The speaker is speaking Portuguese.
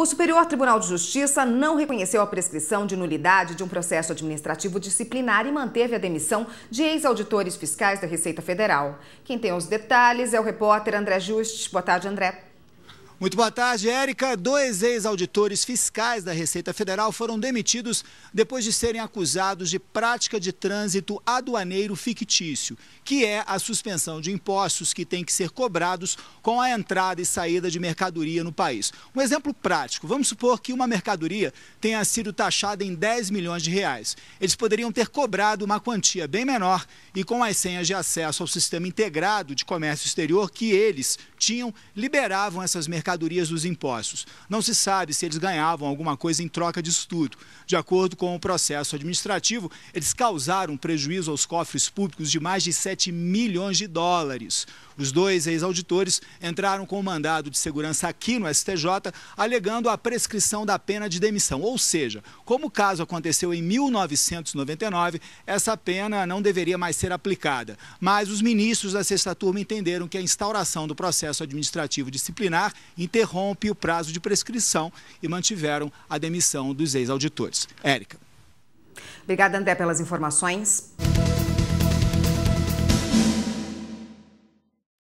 O Superior Tribunal de Justiça não reconheceu a prescrição de nulidade de um processo administrativo disciplinar e manteve a demissão de ex-auditores fiscais da Receita Federal. Quem tem os detalhes é o repórter André Just. Boa tarde, André. Muito boa tarde, Érica. Dois ex-auditores fiscais da Receita Federal foram demitidos depois de serem acusados de prática de trânsito aduaneiro fictício, que é a suspensão de impostos que têm que ser cobrados com a entrada e saída de mercadoria no país. Um exemplo prático: vamos supor que uma mercadoria tenha sido taxada em 10 milhões de reais. Eles poderiam ter cobrado uma quantia bem menor e com as senhas de acesso ao sistema integrado de comércio exterior que eles tinham, liberavam essas mercadorias mercadorias dos impostos. Não se sabe se eles ganhavam alguma coisa em troca disso tudo. De acordo com o processo administrativo, eles causaram prejuízo aos cofres públicos de mais de 7 milhões de dólares. Os dois ex-auditores entraram com um mandado de segurança aqui no STJ, alegando a prescrição da pena de demissão. Ou seja, como o caso aconteceu em 1999, essa pena não deveria mais ser aplicada. Mas os ministros da sexta turma entenderam que a instauração do processo administrativo disciplinar interrompe o prazo de prescrição e mantiveram a demissão dos ex-auditores. Érica. Obrigada, André, pelas informações.